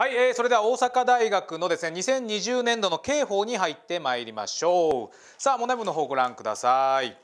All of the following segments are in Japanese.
はい、えー、それでは大阪大学のですね2020年度の刑法に入ってまいりましょうさあ問題文の方ご覧ください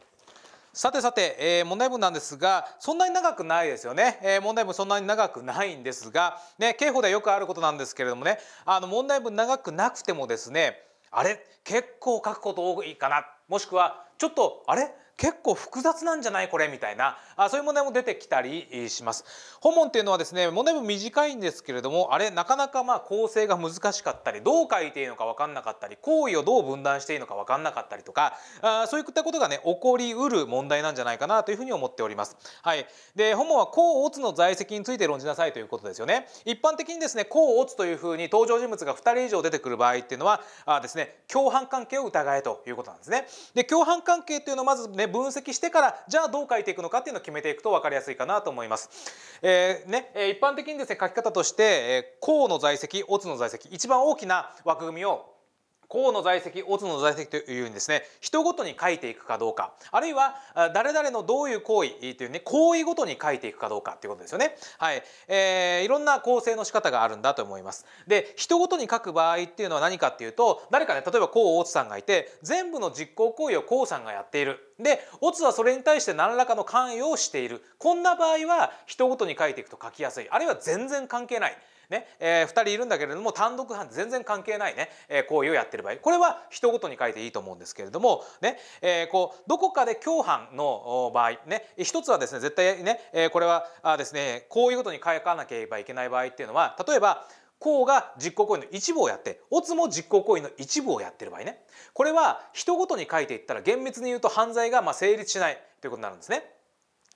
さてさて、えー、問題文なんですがそんなに長くないですよね、えー、問題文そんなに長くないんですがね刑法ではよくあることなんですけれどもねあの問題文長くなくてもですねあれ結構書くこと多いかなもしくはちょっとあれ結構複雑なんじゃないこれみたいなあそういう問題も出てきたりします。本問っていうのはですね問題も短いんですけれどもあれなかなかまあ構成が難しかったりどう書いていいのか分かんなかったり行為をどう分断していいのか分かんなかったりとかあそういったことがね起こりうる問題なんじゃないかなというふうに思っております。はい、で本問は「こ甲乙の在籍について論じなさい」ということですよね。一般的にですねこ甲乙というふうに登場人物が2人以上出てくる場合っていうのはあですね共犯関係を疑えということなんですね。で共犯関係っていうのはまず、ねね分析してからじゃあどう書いていくのかっていうのを決めていくと分かりやすいかなと思います。えー、ね、一般的にですね書き方としてえ項の在籍、オツの在籍一番大きな枠組みを公の在籍、オツの在籍というですね、人ごとに書いていくかどうか、あるいは誰々のどういう行為というね、行為ごとに書いていくかどうかということですよね。はい、えー、いろんな構成の仕方があるんだと思います。で、人ごとに書く場合っていうのは何かっていうと、誰かね、例えば公オツさんがいて、全部の実行行為を公さんがやっている。で、オツはそれに対して何らかの関与をしている。こんな場合は人ごとに書いていくと書きやすい。あるいは全然関係ない。ねえー、2人いるんだけれども単独犯全然関係ないね、えー、行為をやってる場合これは人ごとに書いていいと思うんですけれども、ねえー、こうどこかで共犯の場合、ね、一つはですね絶対ね、えー、これはあですね行為ごとに書かなければいけない場合っていうのは例えば公が実行行為の一部をやってツも実行行為の一部をやってる場合ねこれは人ごとに書いていったら厳密に言うと犯罪がま成立しないということになるんですね。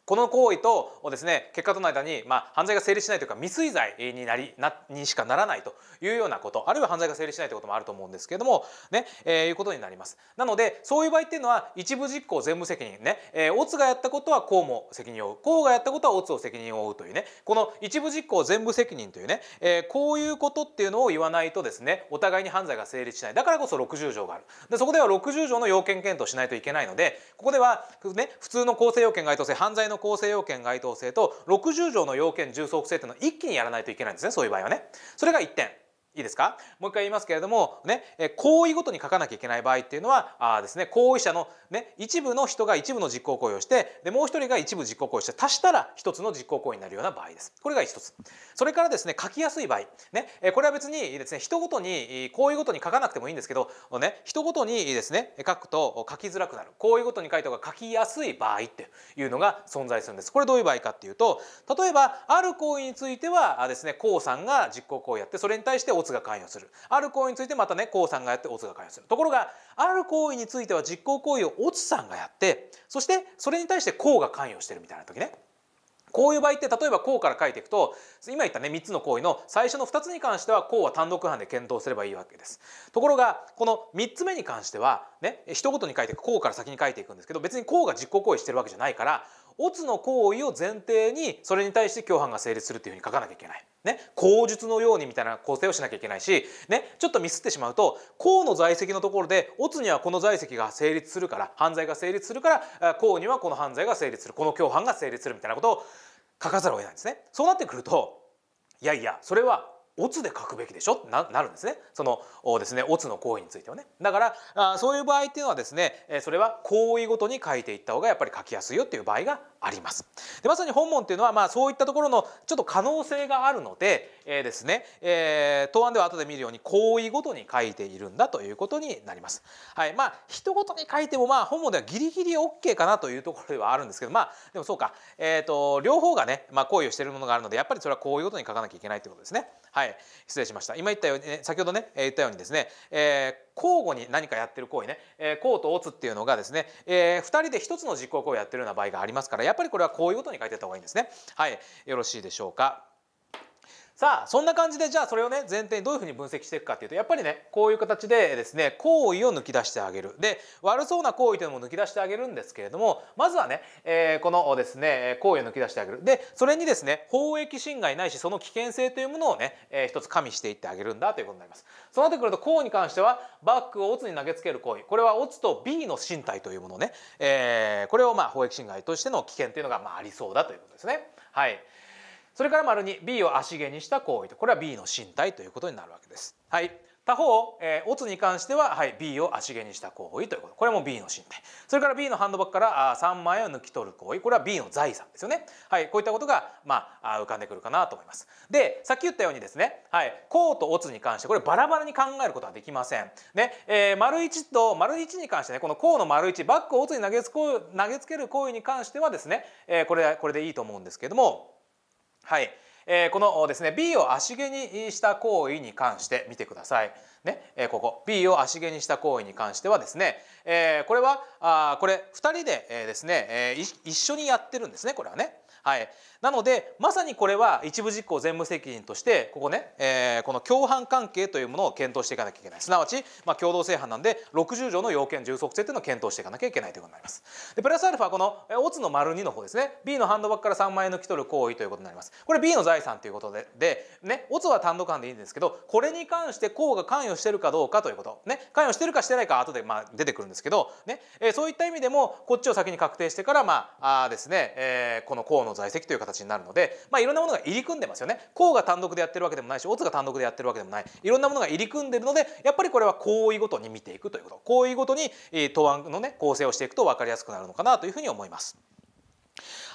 この行為とをですね結果との間に、まあ、犯罪が成立しないというか未遂罪になりなにしかならないというようなことあるいは犯罪が成立しないということもあると思うんですけれどもね、えー、いうことになりますなのでそういう場合っていうのは一部実行全部責任ね、えー、オツがやったことはこうも責任を負ううがやったことはオツを責任を負うというねこの一部実行全部責任というね、えー、こういうことっていうのを言わないとですねお互いに犯罪が成立しないだからこそ60条があるでそこでは60条の要件検討しないといけないのでここでは、ね、普通の構成要件該当性犯罪の構成要件該当性と60条の要件重層規制というのを一気にやらないといけないんですねそういう場合はね。それが1点。いいですかもう一回言いますけれども、ね、行為ごとに書かなきゃいけない場合っていうのはあですね行為者の、ね、一部の人が一部の実行行為をしてでもう一人が一部実行行為をして足したら一つの実行行為になるような場合です。これが一つ。それからですね書きやすい場合、ね、これは別にですね人ごとに行為ごとに書かなくてもいいんですけど、ね、人ごとにですね書くと書きづらくなる行為ごとに書いた方が書きやすい場合っていうのが存在するんです。これどういう場合かっていうと例えばある行為についてはですね k さんが実行行為をやってそれに対してオツが関与するある行為についてまたねコウさんがやってオツが関与するところがある行為については実行行為をオツさんがやってそしてそれに対してコウが関与してるみたいな時ねこういう場合って例えばこうから書いていくと今言ったね3つの行為の最初の2つに関してはこうは単独犯で検討すればいいわけです。ところがこの3つ目に関してはね一言に書いていくこうから先に書いていくんですけど別にこうが実行行為してるわけじゃないからオツの行為を前提にそれに対して共犯が成立するというふうに書かなきゃいけない。ね、口述のようにみたいな構成をしなきゃいけないし、ね、ちょっとミスってしまうと公の在籍のところでオツにはこの在籍が成立するから犯罪が成立するから公にはこの犯罪が成立するこの共犯が成立するみたいなことを書かざるを得ないんですね。そうなってくるといやいやそれはオツで書くべきでしょってなるんですねそのですねオツの行為についてはねだからあそういう場合っていうのはですねそれは行為ごとに書いていった方がやっぱり書きやすいよっていう場合がありますでまさに本文っていうのはまあそういったところのちょっと可能性があるので、えー、ですね、えー、答案では後で見るように行為ごとに書いているんだということになります。はい、まあ一言に書いてもまあ本文ではギリギリオッケーかなというところではあるんですけどまあでもそうか、えーと、と両方がね、まあ、行為をしているものがあるのでやっぱりそれは行為ごとに書かなきゃいけないということですね。はいい失礼しました今言ったように、先ほどね言ったようにですね、えー、交互に何かやってる行為ね、えー、こうと打つっていうのがですね、えー、2人で1つの実行行為をやってるような場合がありますからやっぱりこれはこういうことに書いてた方がいいんですねはいよろしいでしょうかさあそんな感じでじゃあそれをね前提にどういうふうに分析していくかっていうとやっぱりねこういう形でですね行為を抜き出してあげるで悪そうな行為というのも抜き出してあげるんですけれどもまずはね、えー、このですね行為を抜き出してあげるでそれにですね法益侵害ないしその危険性というものをね、えー、一つ加味していってあげるんだということになりますそうなってくると行為に関してはバッグをオツに投げつける行為これはオツと B の身体というものね、えー、これをまあ法益侵害としての危険というのがまあありそうだということですねはい。それから丸2 B を足毛にした行為とこれは B の身体ということになるわけです。はい、他方、えー、オツに関しては、はい、B を足毛にした行為ということこれも B の身体それから B のハンドバッグからあ3万円を抜き取る行為これは B の財産ですよね、はい、こういったことが、まあ、あ浮かんでくるかなと思いますでさっき言ったようにですね、はい、こうとオツに関してこれバラバラに考えることはできませんね、えー、丸1と丸1に関してねこのこうの丸1バッグをオツに投げつ投げつける行為に関してはですね、えー、これこれでいいと思うんですけどもはい、えー、このですね B を足毛にした行為に関して見てください。ね、えー、ここ B を足毛にした行為に関してはですね、えー、これはあこれ2人で、えですね、えー、一緒にやってるんですねこれはね。はい、なのでまさにこれは一部実行全部責任としてここね、えー、この共犯関係というものを検討していかなきゃいけないすなわち、まあ、共同正犯なんで60条の要件充足性というのを検討していかなきゃいけないということになります。でプラスアルファこのオツの丸2の方ですね B のハンドバッグから3万円抜き取る行為ということになります。これ B の財産ということでで、ね、オツは単独犯でいいんですけどこれに関して公が関与してるかどうかということ、ね、関与してるかしてないか後でまあ出てくるんですけど、ねえー、そういった意味でもこっちを先に確定してから、まあ、あですね、えー、この公のの在籍という形になるので、まあ、いろんなものが入り組んでますよね。項が単独でやってるわけでもないし、オツが単独でやってるわけでもない。いろんなものが入り組んでるので、やっぱりこれは行為ごとに見ていくということ。行為ごとに答案のね構成をしていくと分かりやすくなるのかなというふうに思います。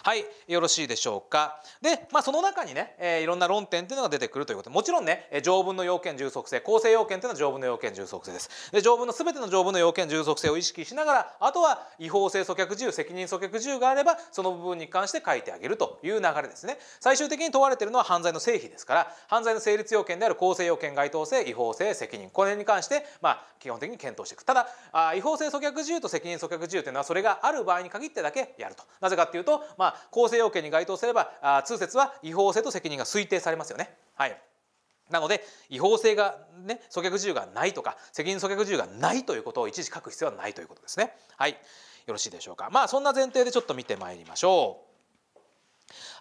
はいよろしいでしょうかで、まあ、その中にね、えー、いろんな論点っていうのが出てくるということでもちろんね条文の要件充足性構成要件っていうのは条文の要件充足性ですで条文の全ての条文の要件充足性を意識しながらあとは違法性阻却自由責任阻却自由があればその部分に関して書いてあげるという流れですね最終的に問われてるのは犯罪の成否ですから犯罪の成立要件である構成要件該当性違法性責任これに関して、まあ、基本的に検討していくただあ違法性阻却自由と責任阻却自由というのはそれがある場合に限ってだけやるとなぜかっていうと、まあ構成要件に該当すればあ通説は違法性と責任が推定されますよね。はいなので違法性がね阻却自由がないとか責任阻却自由がないということを一時書く必要はないということですね。はいよろしいでしょうか。まあそんな前提でちょっと見てまいりましょう。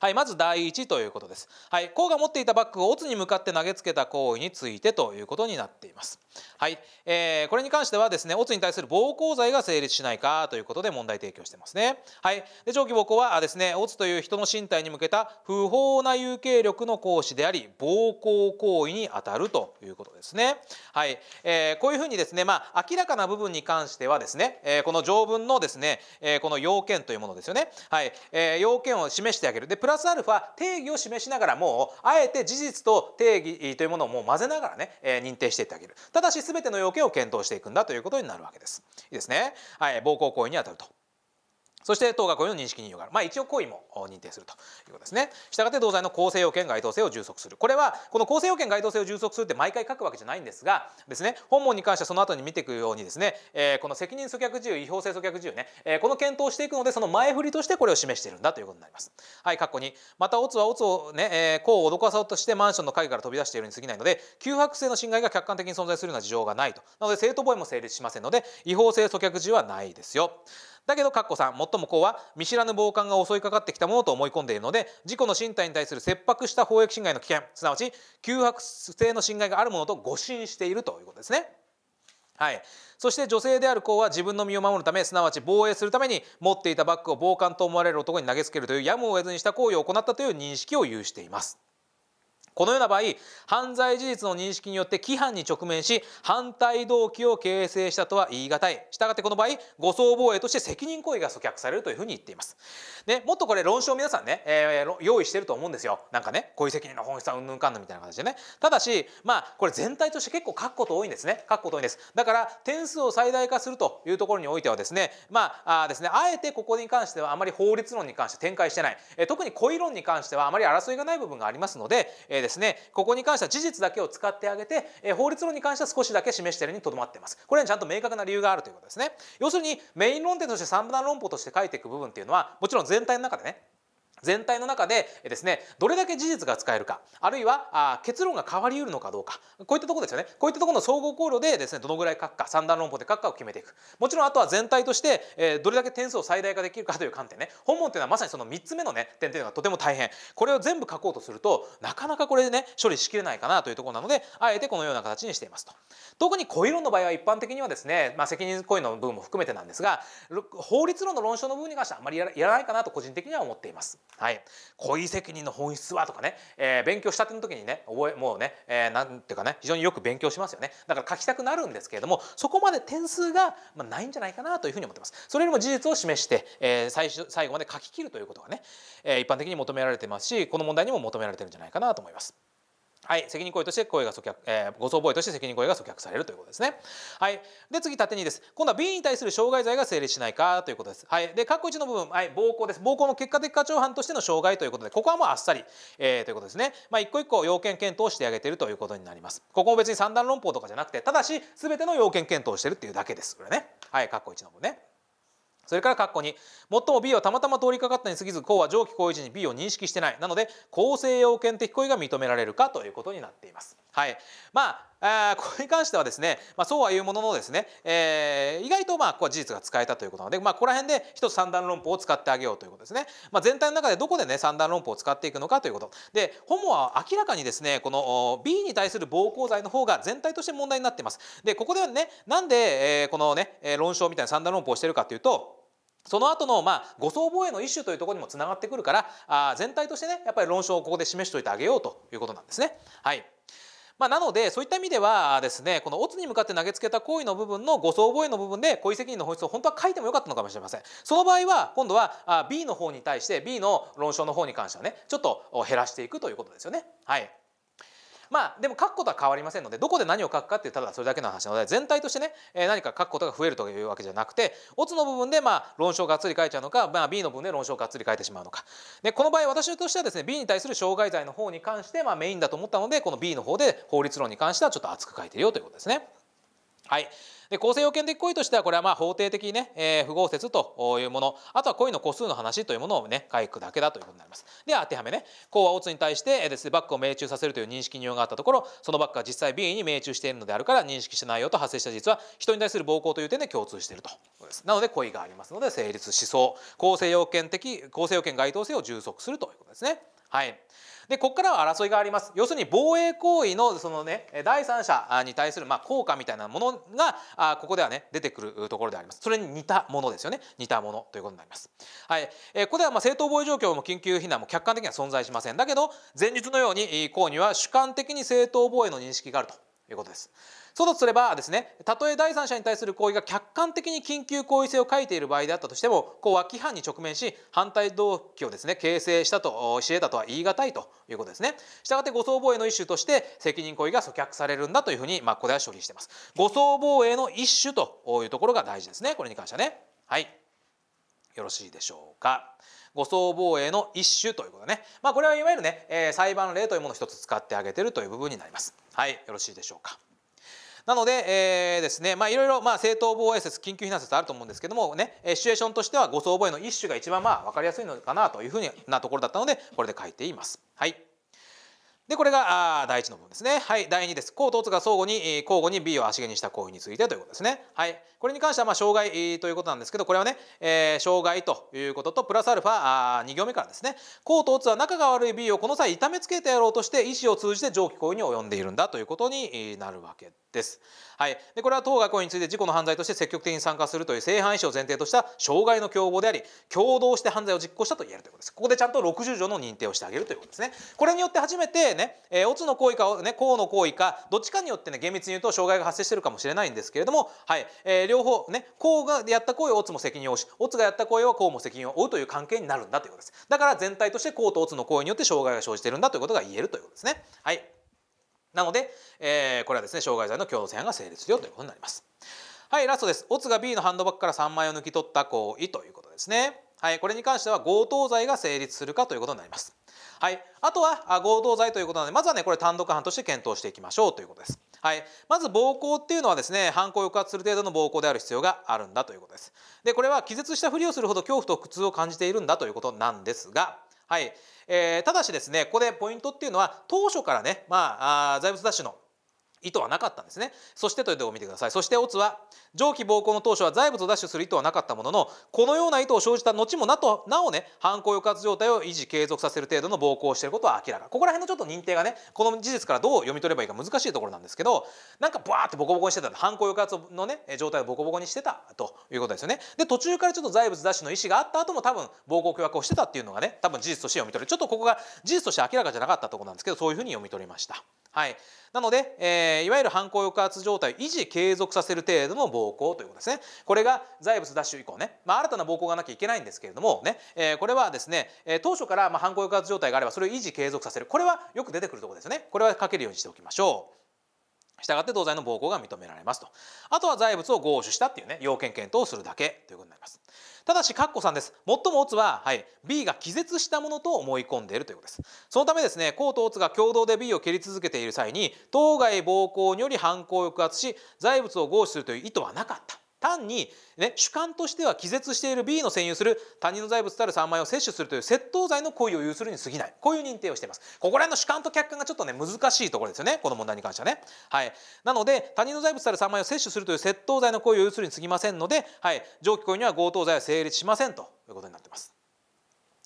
はい、まず第一ということです。はい、甲が持っていたバッグをオツに向かって投げつけた行為についてということになっています。はい、えー、これに関してはですね、オツに対する暴行罪が成立しないかということで問題提供してますね。はい、で上記暴行はあですね、オツという人の身体に向けた不法な有形力の行使であり、暴行行為にあたるということですね。はい、えー、こういうふうにですね、まあ明らかな部分に関してはですね、えー、この条文のですね、えー、この要件というものですよね。はい、えー、要件を示してあげる。でプララスアルファ定義を示しながらもうあえて事実と定義というものをもう混ぜながらね、えー、認定していってあげるただし全ての要件を検討していくんだということになるわけですいいですねはい暴行行為にあたるとそして当学校の認識任用がある、まあ、一応行為も認定するということですね。したがって同罪の構成要件該当性を充足するこれはこの構成要件該当性を充足するって毎回書くわけじゃないんですがですね本文に関してはその後に見ていくようにですね、えー、この責任阻却事由違法性阻却事由ね、えー、この検討していくのでその前振りとしてこれを示しているんだということになります。はい、括弧にまたオツはオツをね、えー、こう脅かそうとしてマンションの鍵から飛び出しているに過ぎないので急迫性の侵害が客観的に存在するような事情がないとなので正当防衛も成立しませんので違法性阻却事由はないですよ。だけどかっこ3最もこうは見知らぬ暴漢が襲いかかってきたものと思い込んでいるので自己の身体に対する切迫した法益侵害の危険すなわち窮迫性の侵害があるものと誤信しているということですね。はい、そして女性である子は自分の身を守るためすなわち防衛するために持っていたバッグを暴漢と思われる男に投げつけるというやむを得ずにした行為を行ったという認識を有しています。このような場合犯罪事実の認識によって規範に直面し反対動機を形成したとは言い難いしたがってこの場合誤送防衛として責任行為が阻却されるというふうに言っています、ね、もっとこれ論証皆さんね、えー、用意してると思うんですよなんかねこういう責任の本質はうんぬんかんぬんみたいな形でねただしまあこれ全体として結構書くこと多いんですね書くこと多いんですだから点数を最大化するというところにおいてはですねまああですねあえてここに関してはあまり法律論に関して展開してない、えー、特に故意論に関してはあまり争いがない部分がありますので、えーですねここに関しては事実だけを使ってあげて、え法律論に関しては少しだけ示しているにとどまっていますこれにちゃんと明確な理由があるということですね要するにメイン論点として三段論法として書いていく部分っていうのはもちろん全体の中でね全体の中でですねどれだけ事実が使えるかあるいはあ結論が変わりうるのかどうかこういったところですよねこういったところの総合考慮でですねどのぐらい書くか三段論法で書くかを決めていくもちろんあとは全体としてえどれだけ点数を最大化できるかという観点ね本問っていうのはまさにその3つ目のね点というのがとても大変これを全部書こうとするとなかなかこれでね処理しきれないかなというところなのであえてこのような形にしていますと。特に故意論の場合は一般的にはですね、まあ、責任故意の部分も含めてなんですが法律論の論証の部分に関してはあまりやらないかなと個人的には思っています。はい、故意責任の本質はとかね、えー、勉強したての時にね覚えもうね、えー、なんていうかね非常によく勉強しますよねだから書きたくなるんですけれどもそこまで点数が、まあ、ないんじゃないかなというふうに思ってますそれよりも事実を示して、えー、最終最後まで書き切るということがね、えー、一般的に求められてますしこの問題にも求められてるんじゃないかなと思います。はい、責任行為として声が阻却、えー、誤送防衛として責任行為が阻却されるということですね。はい、で次縦にです。今度は B に対する傷害罪が成立しないかということです。はい、で括弧1の部分、はい、暴行です。暴行も結果的過長犯としての傷害ということで、ここはもうあっさり、えー、ということですね。まあ一個一個要件検討してあげているということになります。ここも別に三段論法とかじゃなくて、ただし全ての要件検討してるっていうだけです。これね。はい、括弧一の部分ね。それから括弧に最も B はたまたま通りかかったに過ぎず項は上記行為時に B を認識してないなので構成要件的行為が認められるかということになっています。はい、まあこれに関してはですね、まあ、そうはいうもののですね、えー、意外とまあこう事実が使えたということなので、まあ、ここら辺で一つ三段論法を使ってあげようということですね、まあ、全体の中でどこでね三段論法を使っていくのかということでホモは明らかにですねこの B に対する暴行罪の方が全体として問題になっていますでここではねなんで、えこのね論証みたいな三段論法をしてるかというとその後のまあ誤送防衛の一種というところにもつながってくるからあ全体としてねやっぱり論証をここで示しておいてあげようということなんですね。はいまあ、なのでそういった意味ではですねこのオツに向かって投げつけた行為の部分の誤送覚えの部分で故意責任の本質を本当は書いてもよかったのかもしれませんその場合は今度は B の方に対して B の論証の方に関してはねちょっと減らしていくということですよね。はいまあでも書くことは変わりませんのでどこで何を書くかっていうただそれだけの話なので全体としてね、えー、何か書くことが増えるというわけじゃなくてオツの部分でまあ論証がっつり書いちゃうのか、まあ、B の部分で論証がっつり書いてしまうのかでこの場合私としてはですね B に対する障害罪の方に関してまあメインだと思ったのでこの B の方で法律論に関してはちょっと厚く書いてるよということですね。はい、で構成要件的行為としてはこれはまあ法定的にね、えー、不合説というものあとは故意の個数の話というものをね書くだけだということになりますで当てはめねうは乙に対してです、ね、バックを命中させるという認識に用があったところそのバックは実際 B に命中しているのであるから認識したないよと発生した事実は人に対する暴行という点で共通しているとなので故意がありますので成立しそう構成要件的構成要件該当性を充足するということですねはい。でここからは争いがあります要するに防衛行為のその、ね、第三者に対するまあ効果みたいなものがあここではね出てくるところでありますそれに似たものですよね似たものということになります、はいえー、ここではまあ正当防衛状況も緊急避難も客観的には存在しませんだけど前述のように行為には主観的に正当防衛の認識があるということです。そうだとすればですねたとえ第三者に対する行為が客観的に緊急行為性を書いている場合であったとしてもこうは規範に直面し反対動機をですね形成したとしえたとは言い難いということですね。したがって誤送防衛の一種として責任行為が阻却されるんだというふうに、まあ、ここでは処理してます。誤送防衛の一種というところが大事ですねこれに関してはね。はいよろしいでしょうか。護送防衛の一種ということでね、まあ、これはいわゆるね、えー、裁判例というものを一つ使ってあげてるという部分になります。はいよろしいでしょうか。なので、えー、ですね、まあ、いろいろ、ま正当防衛説、緊急避難説あると思うんですけども、ね、シチュエーションとしては、護送防衛の一種が一番、まあ、分かりやすいのかなというふうなところだったので、これで書いています。はい。でこれがあ第一の部分ですね。はい、第二です。項と乙が相互に交互に B を足毛にした行為についてということですね。はい、これに関してはまあ障害ということなんですけどこれはね、えー、障害ということとプラスアルファあ2行目からですね項と乙は仲が悪い B をこの際痛めつけてやろうとして意思を通じて上記行為に及んでいるんだということになるわけです。はい、でこれは当該行為について事故の犯罪として積極的に参加するという正犯意思を前提とした障害の共謀であり共同して犯罪を実行したと言えるということです。ここでちゃんと60条の認定をしてあげるということですね。これによって初めてね、えー、オツの行為か、ね、ウの行為かどっちかによってね厳密に言うと障害が発生してるかもしれないんですけれども、はいえー、両方ねウがやった行為をオツも責任を負しオツがやった行為はウも責任を負うという関係になるんだということです。だから全体としてウとオツの行為によって障害が生じているんだということが言えるということですね。はい、なので、えー、これはですね障害罪の共同性が成立するよということになります。はいラストです。オツが B のハンドバッグから3枚を抜き取った行為ということですね。はいこれに関しては強盗罪が成立するかということになります。はい、あとは合同罪ということなのでまずはねこれ単独犯として検討していきましょうということです。はい、まず暴行っていうのはですね犯行を抑圧する程度の暴行である必要があるんだということです。でこれは気絶したふりをするほど恐怖と苦痛を感じているんだということなんですが。はいえー、ただしですねここでポイントっていうのは当初からね、まあ、あ財物奪取の意図はなかったんですねそしてというところを見てくださいそしてオツは上記暴行の当初は財物を奪取する意図はなかったもののこのような意図を生じた後もなとなおね犯行抑圧状態を維持継続させる程度の暴行をしていることは明らかここら辺のちょっと認定がねこの事実からどう読み取ればいいか難しいところなんですけどなんかバーってボコボコにしてた犯行抑圧のね状態をボコボコにしてたということですよねで途中からちょっと財物奪取の意思があった後も多分暴行脅迫をしてたっていうのがね多分事実として読み取れるちょっとここが事実として明らかじゃなかったところなんですけどそういうふうに読み取りました。はい、なので、えーえー、いわゆる犯行抑圧状態を維持継続させる程度の暴行ということですねこれが財物奪取以降ね、まあ、新たな暴行がなきゃいけないんですけれどもね、えー、これはですね、えー、当初からまあ犯行抑圧状態があればそれを維持継続させるこれはよく出てくるところですよねこれは書けるようにしておきましょう。したがって同罪の暴行が認められますとあとは財物を強取したっていうね要件検討をするだけということになります。ただし括弧3です最もオツは、はい、B が気絶したものと思い込んでいるということですそのためですねコーとオツが共同で B を蹴り続けている際に当該暴行により犯行を抑圧し財物を合取するという意図はなかった単に、ね、主観としては気絶している B の占有する他人の財物たる3万円を摂取するという窃盗罪の行為を有するに過ぎないこういう認定をしていますここら辺の主観と客観がちょっとね難しいところですよねこの問題に関してはねはいなので他人の財物たる3万円を摂取するという窃盗罪の行為を有するに過ぎませんので、はい、上記行為には強盗罪は成立しませんということになってます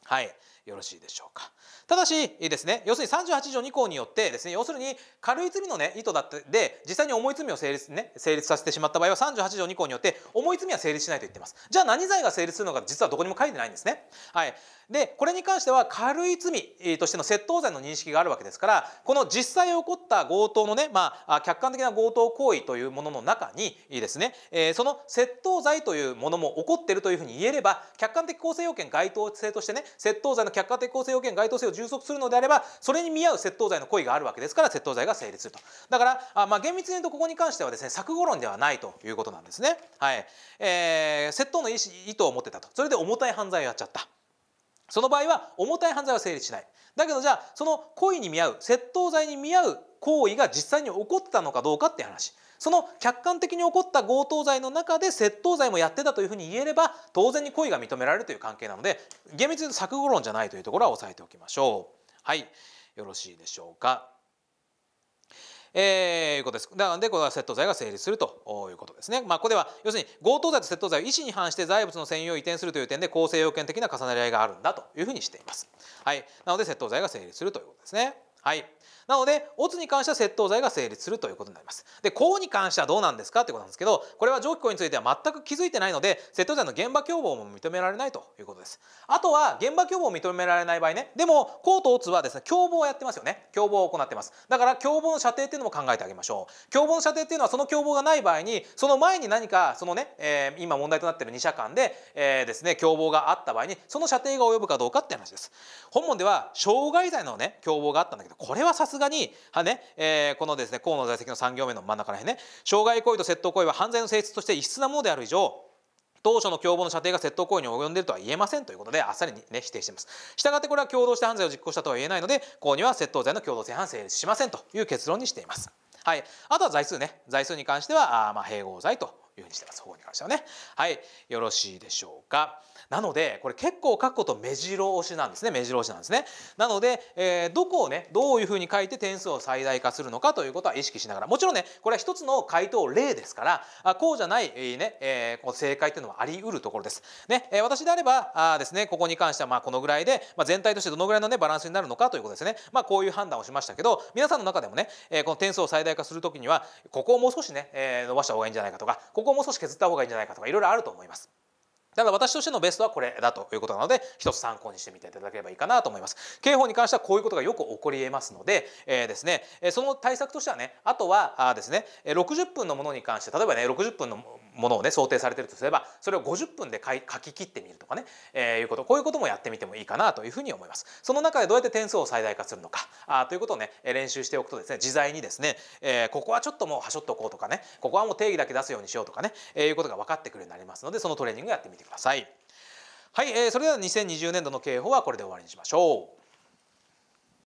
はいよろしいでしょうかただしですね要するに三十八条二項によってですね要するに軽い罪のね意図だってで実際に重い罪を成立,、ね、成立させてしまった場合は三十八条二項によって重い罪は成立しないと言ってますじゃあ何罪が成立するのか実はどこにも書いてないんですねはいでこれに関しては軽い罪としての窃盗罪の認識があるわけですからこの実際起こった強盗のね、まあ、客観的な強盗行為というものの中にですね、えー、その窃盗罪というものも起こっているというふうに言えれば客観的構成要件該当性としてね窃盗罪の客観的構成要件該当性を充足するのであればそれに見合う窃盗罪の故意があるわけですから窃盗罪が成立するとだからあ、まあ、厳密に言うとここに関してはですね錯誤論ではないということなんですね、はいえー、窃盗の意思意図を持ってたとそれで重たい犯罪をやっちゃったその場合は重たい犯罪は成立しないだけどじゃあその故意に見合う窃盗罪に見合う行為が実際に起こったのかどうかって話その客観的に起こった強盗罪の中で窃盗罪もやってたというふうに言えれば当然に故意が認められるという関係なので厳密に錯誤論じゃないというところは押さえておきましょう。はいよろしいでしょうか。えー、いうことです。なので、これは窃盗罪が成立するということですね。まあ、ここでは、要するに強盗罪と窃盗罪を意思に反して財物の専用を移転するという点で、構成要件的な重なり合いがあるんだというふうにしています。はい。なので、窃盗罪が成立するということですね。はい。なのでオツに関しては窃盗罪が成立するということになります。で公に関してはどうなんですかってことなんですけどこれは上記行については全く気づいてないので窃盗罪の現場共謀も認められないということです。あとは現場共謀を認められない場合ねでも公とオツはですね共謀をやってますよね共謀を行ってます。だから共謀の射程っていうのも考えてあげましょう。共謀の射程っていうのはその共謀がない場合にその前に何かそのね、えー、今問題となってる2社間で、えー、ですね共謀があった場合にその射程が及ぶかどうかって話です。本文では傷害罪のね共謀があったんだけどこれはさすすがにはね、えー、このですね河野在籍の3行目の真ん中らへんね傷害行為と窃盗行為は犯罪の性質として異質なものである以上当初の共謀の射程が窃盗行為に及んでいるとは言えませんということであっさりに、ね、否定していますしたがってこれは共同して犯罪を実行したとは言えないので公には窃盗罪の共同性犯成立しませんという結論にしていますはい、あとは罪数ね罪数に関してはあまあ併合罪というふうにしてます方に関してはね。はいよろしいでしょうか。なのでこれ結構書くこと目白押しなんですね目白押しなんですね。なので、えー、どこをねどういうふうに書いて点数を最大化するのかということは意識しながらもちろんねこれは一つの回答例ですからあこうじゃない、えー、ね、えー、こう正解っていうのはあり得るところです。ね、えー、私であればあですねここに関してはまあこのぐらいで、まあ、全体としてどのぐらいのねバランスになるのかということですね。まあこういう判断をしましたけど皆さんの中でもね、えー、この点数を最大化するときにはここをもう少しね、えー、伸ばした方がいいんじゃないかとかこここをもう少し削った方がいいんじゃないかとかいろいろあると思います。ただ私としてのベストはこれだということなので一つ参考にしてみていただければいいかなと思います。刑法に関してはこういうことがよく起こり得ますので、えー、ですね、その対策としてはねあとはあですね60分のものに関して例えばね60分のものをね想定されてるとすればそれを50分で書き切ってみるとかね、えー、いうことこういうこともやってみてもいいかなというふうに思います。その中でどうやって点数を最大化するのかあということをね練習しておくとですね自在にですね、えー、ここはちょっともうはしょっとこうとかねここはもう定義だけ出すようにしようとかね、えー、いうことが分かってくるようになりますのでそのトレーニングやってみてください。はい、えー、それでは2020年度の刑法はこれで終わりにしましょう。